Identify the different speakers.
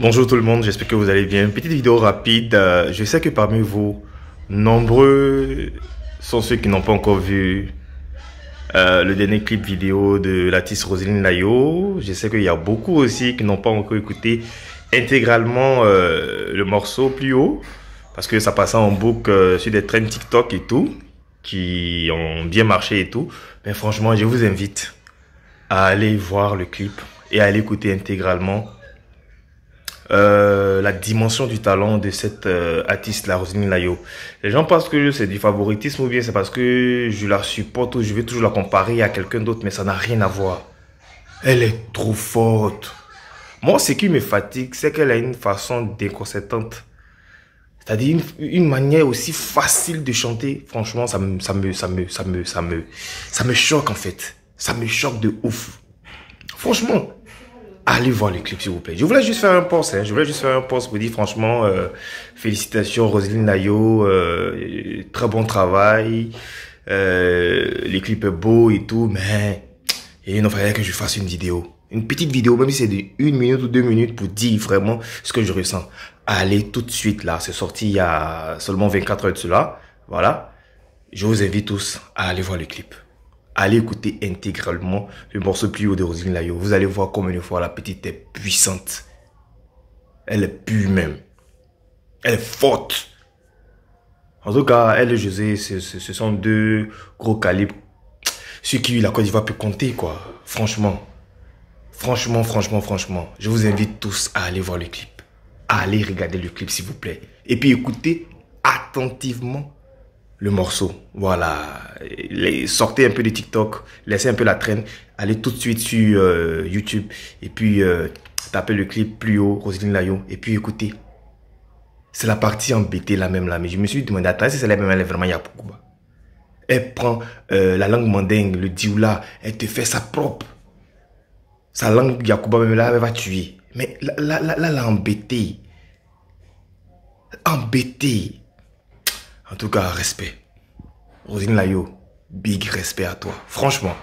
Speaker 1: Bonjour tout le monde, j'espère que vous allez bien. Petite vidéo rapide. Euh, je sais que parmi vous, nombreux sont ceux qui n'ont pas encore vu euh, le dernier clip vidéo de l'artiste Roselyne Layo. Je sais qu'il y a beaucoup aussi qui n'ont pas encore écouté intégralement euh, le morceau plus haut parce que ça passa en boucle sur des trains TikTok et tout qui ont bien marché et tout. Mais franchement, je vous invite à aller voir le clip et à l'écouter intégralement euh, la dimension du talent de cette euh, artiste, la Rosine Layo. Les gens pensent que c'est du favoritisme ou bien c'est parce que je la supporte ou je vais toujours la comparer à quelqu'un d'autre, mais ça n'a rien à voir. Elle est trop forte. Moi, ce qui me fatigue, c'est qu'elle a une façon déconcertante. C'est-à-dire une, une, manière aussi facile de chanter. Franchement, ça me, ça me, ça me, ça me, ça me, ça me choque en fait. Ça me choque de ouf. Franchement, allez voir les clips, s'il vous plaît. Je voulais juste faire un post, hein. je voulais juste faire un post pour dire franchement, euh, félicitations Roselyne Nayo, euh, très bon travail, euh, les clips beaux et tout, mais il ne a que je fasse une vidéo. Une petite vidéo, même si c'est une minute ou deux minutes pour dire vraiment ce que je ressens. Allez tout de suite là, c'est sorti il y a seulement 24 heures de cela, voilà. Je vous invite tous à aller voir le clip allez écouter intégralement le morceau plus haut de Rosine Layo. Vous allez voir combien de fois la petite est puissante. Elle est pure même. Elle est forte. En tout cas, elle et José, ce, sont deux gros calibres Ceux qui la Côte d'Ivoire peuvent compter, quoi. Franchement. Franchement, franchement, franchement. Je vous invite tous à aller voir le clip. À aller regarder le clip, s'il vous plaît. Et puis écoutez attentivement le morceau. Voilà. sortez un peu de TikTok, laissez un peu la traîne, allez tout de suite sur euh, YouTube et puis euh, tapez le clip plus haut, Roselyne Layo, et puis écoutez. C'est la partie embêtée la même là, mais je me suis demandé, attends, si c'est la même, elle est vraiment Yapoukouba. Elle prend euh, la langue mandingue, le dioula, elle te fait sa propre. Sa langue Yakuba même là, elle va tuer. Mais là, là, là, là, embêtée. Embêtée. En tout cas, respect. Rosine Layo, big respect à toi. Franchement.